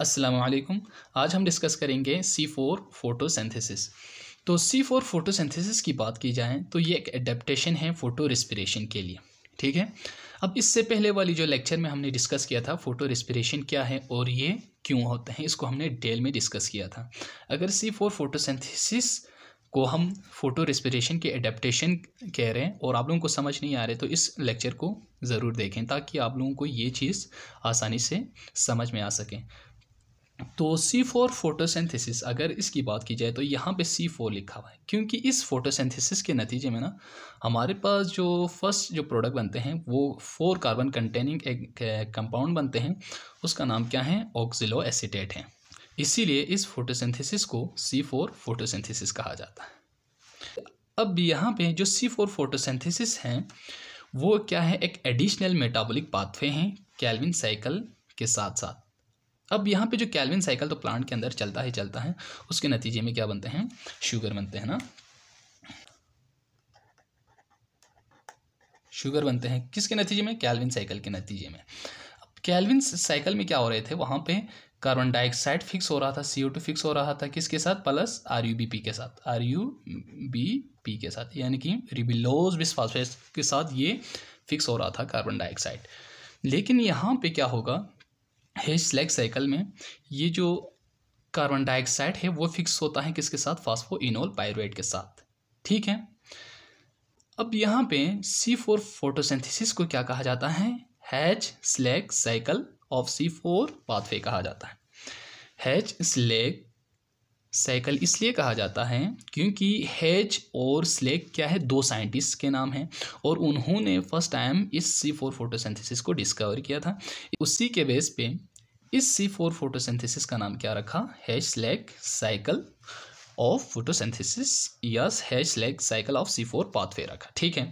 असलम आज हम डिस्कस करेंगे सी फोर फोटोसेंथेसिस तो सी फोर फोटोसेंथेसिस की बात की जाए तो ये एक एडेप्टेशन है फ़ोटो रिस्पिरेशन के लिए ठीक है अब इससे पहले वाली जो लेक्चर में हमने डिस्कस किया था फ़ोटो रिस्पिरेशन क्या है और ये क्यों होते हैं इसको हमने डेल में डिस्कस किया था अगर सी फोर फोटोसेंथिस को हम फोटो रिस्पिरेशन के एडेप्टेशन कह रहे हैं और आप लोगों को समझ नहीं आ रहे तो इस लेक्चर को ज़रूर देखें ताकि आप लोगों को ये चीज़ आसानी से समझ में आ सकें तो सी फोर फोटोसेंथिसिस अगर इसकी बात की जाए तो यहाँ पे सी फोर लिखा हुआ है क्योंकि इस फोटोसेंथिसिस के नतीजे में ना हमारे पास जो फर्स्ट जो प्रोडक्ट बनते हैं वो फोर कार्बन कंटेनिंग एक कंपाउंड बनते हैं उसका नाम क्या है ऑक्जिलो एसीटेट है इसीलिए इस फोटोसेंथिसिस को सी फोर फोटोसेंथिसिस कहा जाता है अब यहाँ पे जो सी फोर फोटोसेंथिसिस हैं वो क्या है एक एडिशनल मेटाबॉलिक पाथवे हैं कैलविन साइकिल के साथ साथ अब यहाँ पे जो कैलविन साइकिल तो प्लांट के अंदर चलता ही चलता है उसके नतीजे में क्या बनते हैं शुगर बनते हैं ना शुगर बनते हैं किसके नतीजे में कैलविन साइकिल के नतीजे में कैलविन साइकिल में क्या हो रहे थे वहाँ पे कार्बन डाइऑक्साइड फिक्स हो रहा था सी फिक्स हो रहा था किसके साथ प्लस आर के साथ आर के साथ यानी कि रिबिलोज बिस्फॉस्फेट के साथ ये फिक्स हो रहा था कार्बन डाइऑक्साइड लेकिन यहाँ पे क्या होगा है स्लैग साइकिल में ये जो कार्बन डाइऑक्साइड है वो फिक्स होता है किसके साथ फॉस्फो इनोल पायरोइड के साथ ठीक है अब यहाँ पे सी फोर फोटोसेंथिसिस को क्या कहा जाता है Hatch Slack cycle of C four pathway कहा जाता है हैच स्लैग साइकिल इसलिए कहा जाता है क्योंकि हैच और स्लेग क्या है दो साइंटिस्ट के नाम हैं और उन्होंने फर्स्ट टाइम इस सी फोर फोटोसेंथिसिस को डिस्कवर किया था उसी के बेस पे इस सी फोर फोटोसेंथिसिस का नाम क्या रखा Hatch Slack cycle of photosynthesis yes Hatch Slack cycle of C four pathway रखा ठीक है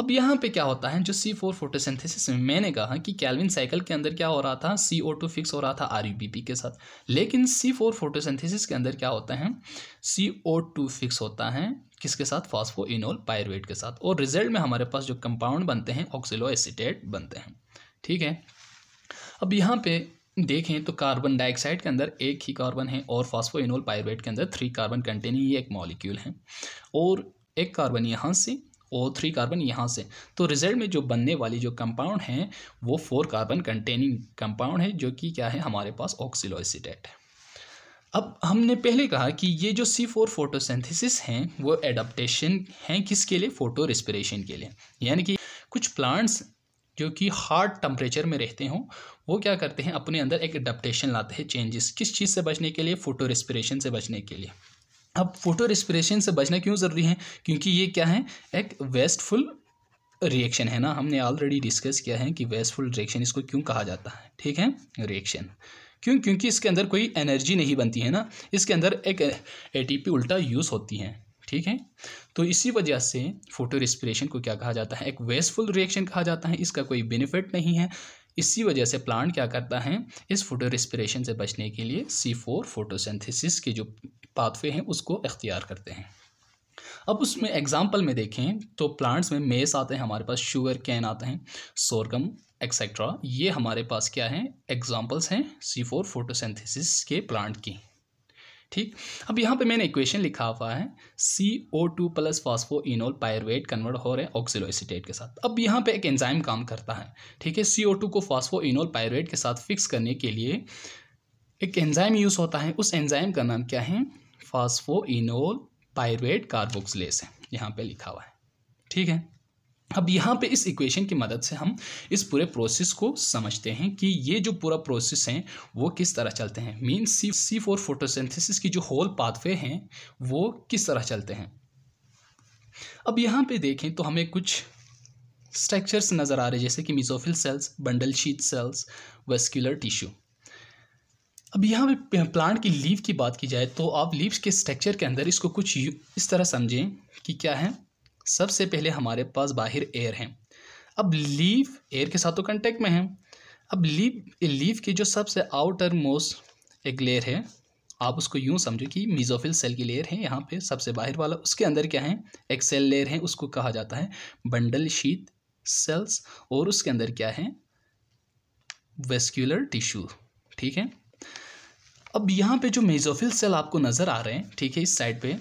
अब यहाँ पे क्या होता है जो सी फोर फोटोसेंथिसिस में मैंने कहा कि कैलविन साइकिल के अंदर क्या हो रहा था सी ओ टू फिक्स हो रहा था आर यू बी पी के साथ लेकिन सी फोर फोटोसेंथिसिस के अंदर क्या होता है सी ओ टू फिक्स होता है किसके साथ फॉस्फो इनोल पायरवेट के साथ और रिजल्ट में हमारे पास जो कंपाउंड बनते हैं ऑक्सीलो एसिटेट बनते हैं ठीक है अब यहाँ पे देखें तो कार्बन डाइऑक्साइड के अंदर एक ही कार्बन है और फास्फोइनोल पायरुवेट के अंदर थ्री कार्बन कंटेनिंग ये एक मॉलिक्यूल है और एक कार्बन यहाँ से और थ्री कार्बन यहाँ से तो रिजल्ट में जो बनने वाली जो कंपाउंड है वो फोर कार्बन कंटेनिंग कंपाउंड है जो कि क्या है हमारे पास ऑक्सीलोसिडेट है अब हमने पहले कहा कि ये जो सी फोर फोटोसेंथिसिस हैं वो एडप्टेशन हैं किसके लिए फोटो रिस्पिरेशन के लिए यानी कि कुछ प्लांट्स जो कि हार्ड टम्परेचर में रहते हों वो क्या करते हैं अपने अंदर एक अडप्टेशन लाते हैं चेंजेस किस चीज़ से बचने के लिए फोटो रेस्पिरेशन से बचने के लिए अब फोटो रेस्पिरेशन से बचना क्यों ज़रूरी है क्योंकि ये क्या है एक वेस्टफुल रिएक्शन है ना हमने ऑलरेडी डिस्कस किया है कि वेस्टफुल रिएक्शन इसको क्यों कहा जाता है ठीक है रिएक्शन क्यों क्योंकि इसके अंदर कोई एनर्जी नहीं बनती है ना इसके अंदर एक एटीपी उल्टा यूज़ होती है ठीक है तो इसी वजह से फोटो रेस्पिरेशन को क्या कहा जाता है एक वेस्टफुल रिएक्शन कहा जाता है इसका कोई बेनिफिट नहीं है इसी वजह से प्लांट क्या करता है इस फोटो रिस्पिरेशन से बचने के लिए सी फोर फोटोसेंथिसिस के जो पाथवे हैं उसको अख्तियार करते हैं अब उसमें एग्ज़ाम्पल में देखें तो प्लांट्स में मेस आते हैं हमारे पास शुगर कैन आते हैं सोरगम एक्सेट्रा ये हमारे पास क्या है एग्ज़ाम्पल्स हैं सी फोर फोटोसेंथिसिस के प्लांट की ठीक अब यहाँ पे मैंने इक्वेशन लिखा हुआ है C O two plus phosphoenolpyruvate convert हो रहे हैं ऑक्सीलोसिटेट के साथ अब यहाँ पे एक एंजाइम काम करता है ठीक है सी ओ टू को फॉस्फो इनोल पायरवेट के साथ फिक्स करने के लिए एक एंजाइम यूज़ होता है उस एंजाइम का नाम क्या है फॉस्फो इनोल पायरवेट कार्बोक्सलेस है यहाँ पर लिखा हुआ है ठीक है अब यहाँ पे इस इक्वेशन की मदद से हम इस पूरे प्रोसेस को समझते हैं कि ये जो पूरा प्रोसेस है वो किस तरह चलते हैं मीन सी सी फोर फोटोसेंथिस की जो होल पाथवे हैं वो किस तरह चलते हैं अब यहाँ पे देखें तो हमें कुछ स्ट्रक्चर्स नज़र आ रहे हैं जैसे कि mesophyll cells bundle sheath cells vascular tissue अब यहाँ पे प्लांट की लीव की बात की जाए तो आप लीव्स के स्ट्रक्चर के अंदर इसको कुछ इस तरह समझें कि क्या है सबसे पहले हमारे पास बाहर एयर है अब लीव एयर के साथ तो कंटेक्ट में है अब लीव लीव की जो सबसे आउटर मोस्ट एक लेयर है आप उसको यूँ समझो कि मीजोफिल सेल की लेयर है यहाँ पे सबसे बाहर वाला उसके अंदर क्या है एक सेल लेयर है उसको कहा जाता है बंडल शीत सेल्स और उसके अंदर क्या है वेस्क्यूलर टिश्यू ठीक है अब यहाँ पे जो मेजोफिल सेल आपको नज़र आ रहे हैं ठीक है इस साइड पे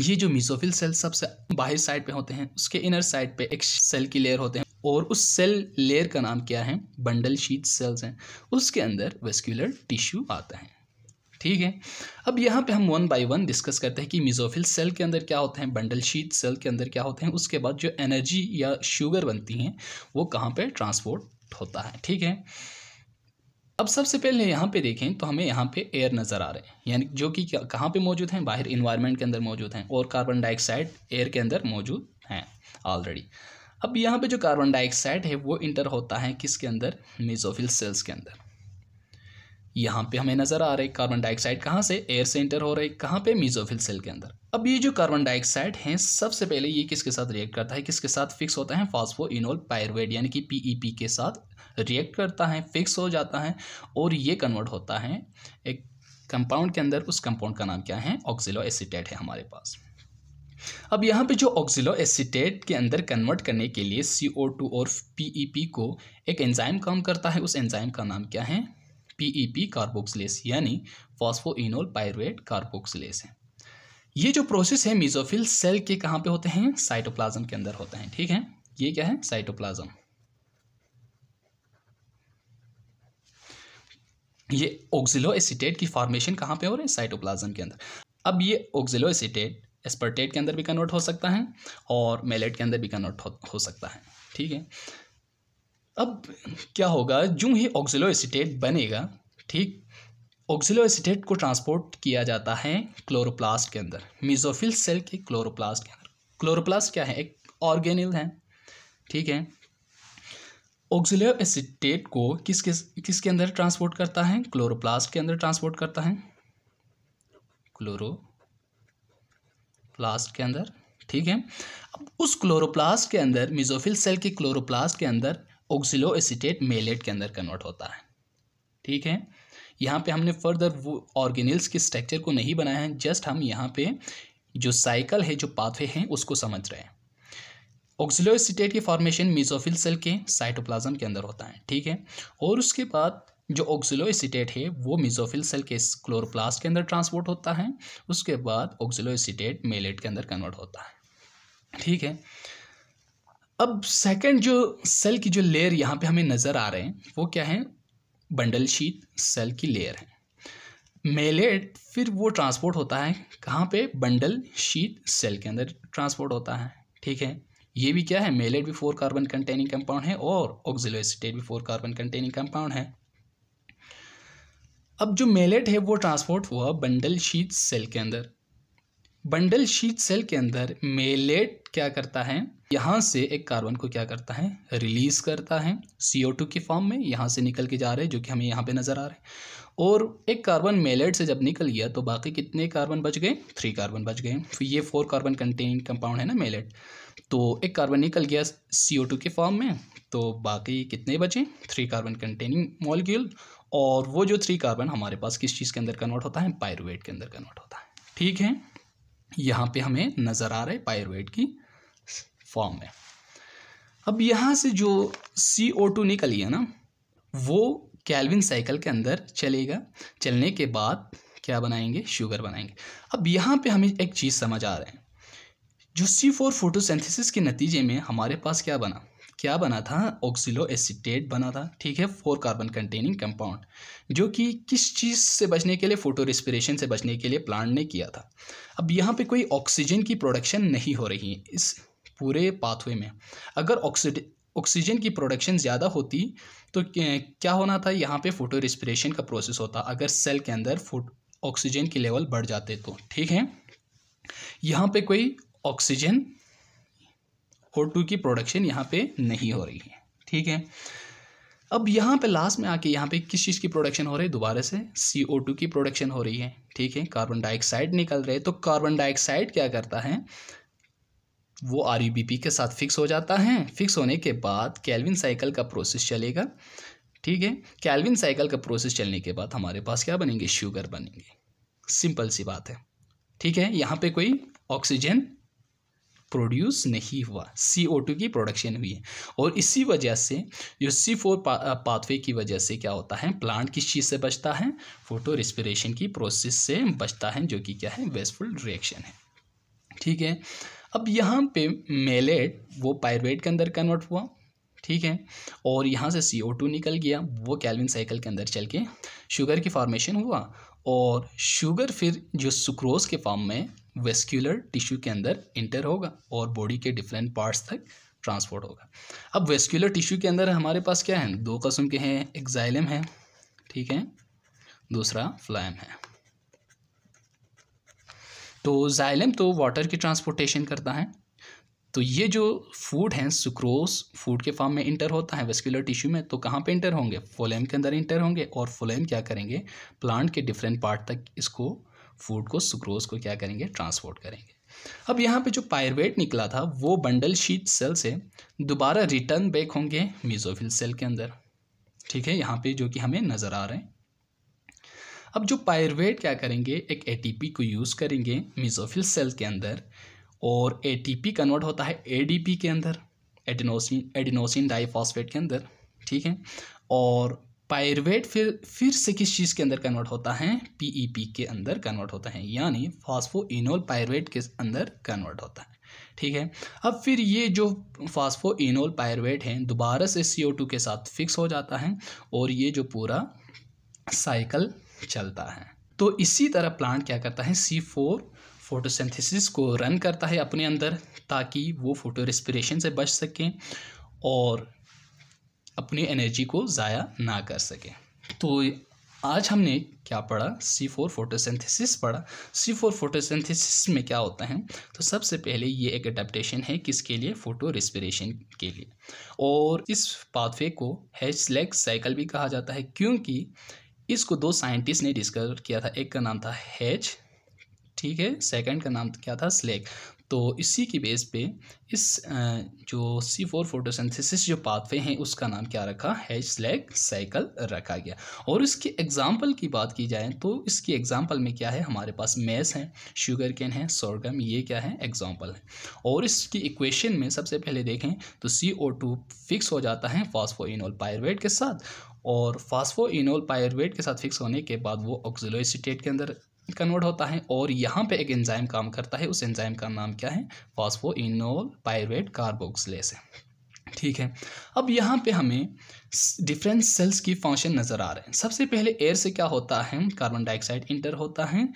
ये जो मिसोफिल सेल सबसे बाहर साइड पे होते हैं उसके इनर साइड पे एक सेल की लेयर होते हैं और उस सेल लेयर का नाम क्या है बंडल शीट सेल्स हैं उसके अंदर वेस्क्यूलर टिश्यू आता है ठीक है अब यहाँ पे हम वन बाय वन डिस्कस करते हैं कि मिजोफिल सेल के अंदर क्या होते हैं बंडल शीट सेल के अंदर क्या होते हैं उसके बाद जो एनर्जी या शुगर बनती हैं वो कहाँ पे ट्रांसपोर्ट होता है ठीक है अब सबसे पहले यहाँ पे देखें तो हमें यहाँ पे एयर नज़र आ रहे हैं यानी जो कि कहाँ पे मौजूद हैं बाहर इन्वायरमेंट के अंदर मौजूद हैं और कार्बन डाइऑक्साइड एयर के अंदर मौजूद हैं ऑलरेडी अब यहाँ पे जो कार्बन डाइऑक्साइड है वो इंटर होता है किसके अंदर मेजोफिल सेल्स के अंदर यहाँ पे हमें नज़र आ रहा है कार्बन डाइऑक्साइड कहाँ से एयर से एंटर हो रहा है कहाँ पे मीजोफिल सेल के अंदर अब ये जो कार्बन डाइऑक्साइड है सबसे पहले ये किसके साथ रिएक्ट करता है किसके साथ फिक्स होता है फॉस्फो इनोल पायरवेड यानी कि पी e के साथ रिएक्ट करता है फिक्स हो जाता है और ये कन्वर्ट होता है एक कंपाउंड के अंदर उस कंपाउंड का नाम क्या है ऑक्सिलो एसिटेट है हमारे पास अब यहाँ पे जो ऑक्सिलो एसिटेट के अंदर कन्वर्ट करने के लिए सी और पी e को एक एंजाइम काम करता है उस एंजाइम का नाम क्या है पीईपी कार्बोक्सिलेस e यानी फॉस्फोइनोल पायरुएट कार्बोक्सिलेस है ये जो प्रोसेस है मीजोफिल सेल के कहाँ पे होते हैं साइटोप्लाज्म के अंदर होते हैं ठीक है ये क्या है साइटोप्लाज्म ये ऑक्सिलो एसिटेट की फॉर्मेशन कहाँ पे हो रही है साइटोप्लाज्म के अंदर अब ये ऑक्सिलो एसिटेट एस्पर्टेट के अंदर भी कन्वर्ट हो सकता है और मेलेट के अंदर भी कन्वर्ट हो, हो सकता है ठीक है अब क्या होगा जो ही ऑक्जिलो एसीटेट बनेगा ठीक ऑक्जिलो एसीटेट को ट्रांसपोर्ट किया जाता है क्लोरोप्लास्ट के अंदर मिजोफिल सेल के क्लोरोप्लास्ट के अंदर क्लोरोप्लास्ट क्या है एक ऑर्गेनिल है ठीक है ऑक्जिलो एसीटेट को किस किस किसके अंदर ट्रांसपोर्ट करता है क्लोरोप्लास्ट के अंदर ट्रांसपोर्ट करता है क्लोरो प्लास्ट के अंदर ठीक है अब उस क्लोरोप्लास्ट के अंदर मिजोफिल सेल के क्लोरोप्लास्ट के अंदर ऑक्सिलो एसिटेट मेलेट के अंदर कन्वर्ट होता है ठीक है यहाँ पे हमने फर्दर वो ऑर्गेनिल्स के स्ट्रक्चर को नहीं बनाया है जस्ट हम यहाँ पे जो साइकिल है जो पाथवे हैं उसको समझ रहे हैं ऑक्सिलो एसिटेट की फॉर्मेशन मीजोफिल सेल के साइटोप्लाज्म के अंदर होता है ठीक है और उसके बाद जो ऑक्सिलो एसिटेट है वो मिजोफिल सेल के क्लोरोप्लास्ट के अंदर ट्रांसपोर्ट होता है उसके बाद ऑक्सिलो एसिटेट मेलेट के अंदर कन्वर्ट होता है ठीक है अब सेकंड जो सेल की जो लेयर यहाँ पे हमें नज़र आ रहे हैं वो क्या है बंडल शीट सेल की लेयर है मेलेट फिर वो ट्रांसपोर्ट होता है कहाँ पे बंडल शीट सेल के अंदर ट्रांसपोर्ट होता है ठीक है ये भी क्या है मेलेट भी फोर कार्बन कंटेनिंग कंपाउंड है और ऑक्जिलोस्टेट भी फोर कार्बन कंटेनिंग कंपाउंड है अब जो मेलेट है वो ट्रांसपोर्ट हुआ बंडल शीट सेल के अंदर बंडल शीट सेल के अंदर मेलेट क्या करता है यहाँ से एक कार्बन को क्या करता है रिलीज करता है सी के फॉर्म में यहाँ से निकल के जा रहे हैं जो कि हमें यहाँ पे नज़र आ रहे हैं और एक कार्बन मेलेट से जब निकल गया तो बाकी कितने कार्बन बच गए थ्री कार्बन बच गए तो ये फोर कार्बन कंटेन कंपाउंड है ना मेलेट तो एक कार्बन निकल गया सी के फॉर्म में तो बाकी कितने बचे थ्री कार्बन कंटेनिंग मॉलिक्यूल और वो जो थ्री कार्बन हमारे पास किस चीज़ के अंदर कन्वर्ट होता है पायरुवेट के अंदर कन्वर्ट होता है ठीक है यहाँ पे हमें नज़र आ रहा है की फॉर्म में अब यहाँ से जो सी ओ टू निकली है ना वो कैलविन साइकिल के अंदर चलेगा चलने के बाद क्या बनाएंगे शुगर बनाएंगे अब यहाँ पे हमें एक चीज़ समझ आ रहा है जो सी फोर फोटोसेंथिसिस के नतीजे में हमारे पास क्या बना क्या बना था ऑक्सीलो एसिटेट बना था ठीक है फोर कार्बन कंटेनिंग कंपाउंड जो कि किस चीज़ से बचने के लिए फोटो रिस्पिरेशन से बचने के लिए प्लांट ने किया था अब यहाँ पे कोई ऑक्सीजन की प्रोडक्शन नहीं हो रही है इस पूरे पाथवे में अगर ऑक्सीड ऑक्सीजन की प्रोडक्शन ज़्यादा होती तो क्या होना था यहाँ पे फोटो रिस्पिरेशन का प्रोसेस होता अगर सेल के अंदर ऑक्सीजन की लेवल बढ़ जाते तो ठीक है यहाँ पे कोई ऑक्सीजन टू की प्रोडक्शन यहाँ पे नहीं हो रही है ठीक है अब यहाँ पे लास्ट में आके यहाँ पे किस चीज़ की प्रोडक्शन हो रही है दोबारा से सी ओ टू की प्रोडक्शन हो रही है ठीक है कार्बन डाइऑक्साइड निकल रहे तो कार्बन डाइऑक्साइड क्या करता है वो आर यू बी पी के साथ फिक्स हो जाता है फिक्स होने के बाद कैलविन साइकिल का प्रोसेस चलेगा ठीक है कैलविन साइकिल का प्रोसेस चलने के बाद हमारे पास क्या बनेंगे शुगर बनेंगे सिंपल सी बात है ठीक है यहाँ पे कोई ऑक्सीजन प्रोड्यूस नहीं हुआ सी ओ टू की प्रोडक्शन हुई है और इसी वजह से जो सी फोर पाथवे की वजह से क्या होता है प्लांट किस चीज़ से बचता है फोटो रिस्पिरेशन की प्रोसेस से बचता है जो कि क्या है वेस्टफुल रिएक्शन है ठीक है अब यहाँ पे मेलेट वो पायरवेट के अंदर कन्वर्ट हुआ ठीक है और यहाँ से सी ओ टू निकल गया वो कैलविन साइकिल के अंदर चल के शुगर की फॉर्मेशन हुआ और शुगर फिर जो सुक्रोज के फॉर्म में वेस्क्यूलर टिश्यू के अंदर इंटर होगा और बॉडी के डिफरेंट पार्ट्स तक ट्रांसपोर्ट होगा अब वेस्क्यूलर टिश्यू के अंदर हमारे पास क्या है दो कस्म के हैं एक्जाइलम है ठीक है दूसरा फ्लाइम है तो जाइलम तो वाटर की ट्रांसपोर्टेशन करता है तो ये जो फूड हैं सुक्रोस फूड के फॉर्म में इंटर होता है वेस्कुलर टिश्यू में तो कहाँ पे इंटर होंगे फोलेम के अंदर इंटर होंगे और फोलेम क्या करेंगे प्लांट के डिफरेंट पार्ट तक इसको फूड को सुक्रोज को क्या करेंगे ट्रांसपोर्ट करेंगे अब यहाँ पे जो पायरवेट निकला था वो बंडल शीट सेल से दोबारा रिटर्न बैक होंगे मीजोफिल सेल के अंदर ठीक है यहाँ पे जो कि हमें नज़र आ रहे हैं अब जो पायरवेट क्या करेंगे एक एटीपी को यूज़ करेंगे मिजोफिल सेल के अंदर और एटीपी कन्वर्ट होता है एडीपी के अंदर एडिनोसिन एडिनोसिन डाईफॉस्फेट के अंदर ठीक है और पायरवेट फिर फिर से किस चीज़ के अंदर कन्वर्ट होता है पीईपी e के अंदर कन्वर्ट होता है यानी फॉस्फोइनोल पायरवेट के अंदर कन्वर्ट होता है ठीक है अब फिर ये जो फॉस्फोइनोल पायरवेट हैं दोबारा से सी के साथ फिक्स हो जाता है और ये जो पूरा साइकिल चलता है तो इसी तरह प्लांट क्या करता है सी फोर फोटोसेंथिसिस को रन करता है अपने अंदर ताकि वो फोटो से बच सकें और अपनी एनर्जी को ज़ाया ना कर सके तो आज हमने क्या पढ़ा सी फोर फोटोसेंथिस पढ़ा सी फोर फोटोसेंथिस में क्या होता है तो सबसे पहले ये एक अडेप्टेशन है किसके लिए फोटो रिस्पिरेशन के लिए और इस पाथवे को हैच लेग साइकिल भी कहा जाता है क्योंकि इसको दो साइंटिस्ट ने डिस्कवर किया था एक का नाम था हैच ठीक है सेकंड का नाम क्या था स्लेग तो इसी की बेस पे इस जो सी फोर फोटोसेंथिस जो पाथवे हैं उसका नाम क्या रखा हैच स्लैग साइकिल रखा गया और इसके एग्ज़ाम्पल की बात की जाए तो इसकी एग्ज़ाम्पल में क्या है हमारे पास मेस हैं शुगर कैन है सोरगम ये क्या है एग्ज़ाम्पल है और इसकी इक्वेशन में सबसे पहले देखें तो सी ओ टू फिक्स हो जाता है इनोल पायरवेट के साथ और इनोल पायरवेट के साथ फिक्स होने के बाद वो ऑक्जिलोसिटेट के अंदर कन्वर्ट होता है और यहाँ पे एक एंजाइम काम करता है उस एंजाइम का नाम क्या है इनोल पायरेट कार्बोक्सलेस है ठीक है अब यहाँ पे हमें डिफरेंट सेल्स की फंक्शन नज़र आ रहे हैं सबसे पहले एयर से क्या होता है कार्बन डाइऑक्साइड इंटर होता है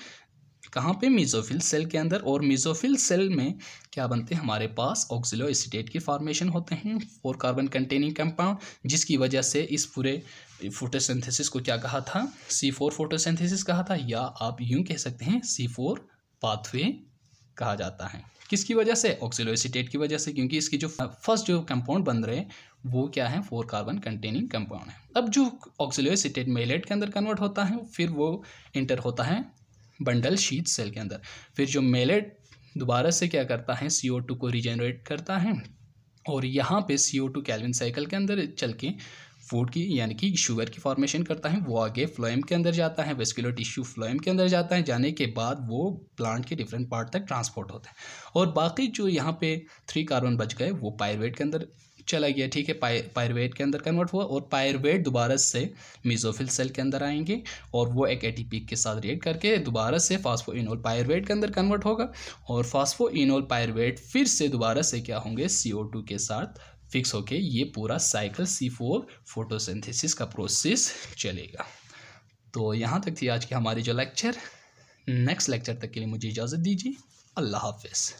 कहाँ पे मिजोफिल सेल के अंदर और मिजोफिल सेल में क्या बनते हैं हमारे पास ऑक्सिलो एसिटेट की फॉर्मेशन होते हैं फोर कार्बन कंटेनिंग कंपाउंड जिसकी वजह से इस पूरे फोटोसिंथेसिस को क्या कहा था सी फोर फोटोसिंथेसिस कहा था या आप यूं कह सकते हैं सी फोर पाथवे कहा जाता है किसकी वजह से ऑक्सीलोसिटेट की वजह से क्योंकि इसकी जो फर्स्ट जो कंपाउंड बन रहे हैं वो क्या है फोर कार्बन कंटेनिंग कंपाउंड है अब जो ऑक्सीलोसिटेट मेलेट के अंदर कन्वर्ट होता है फिर वो इंटर होता है बंडल शीत सेल के अंदर फिर जो मेलेट दोबारा से क्या करता है सी को रिजेनरेट करता है और यहाँ पे C O two Calvin cycle के अंदर चल के फूड की यानी कि शुगर की फॉर्मेशन करता है वो आगे फ्लोएम के अंदर जाता है वेस्कुलर टिश्यू फ्लोएम के अंदर जाता है जाने के बाद वो प्लांट के डिफरेंट पार्ट तक ट्रांसपोर्ट होता है और बाकी जो यहाँ पे थ्री कार्बन बच गए वो पायरवेट के अंदर चला गया ठीक है पाय पायरवेट के अंदर कन्वर्ट हुआ और पायरवेट दोबारा से मिजोफिल सेल के अंदर आएंगे और वो एक एटीपी के साथ रिएक्ट करके दोबारा से फास्फो इनोल पायरवेट के अंदर कन्वर्ट होगा और फास्फो इनोल पायरवेट फिर से दोबारा से क्या होंगे ओ टू के साथ फिक्स होके ये पूरा साइकिल सी फोर फोटोसिंथेसिस का प्रोसेस चलेगा तो यहाँ तक थी आज की हमारी जो लेक्चर नेक्स्ट लेक्चर तक के लिए मुझे इजाज़त दीजिए अल्लाह हाफिज़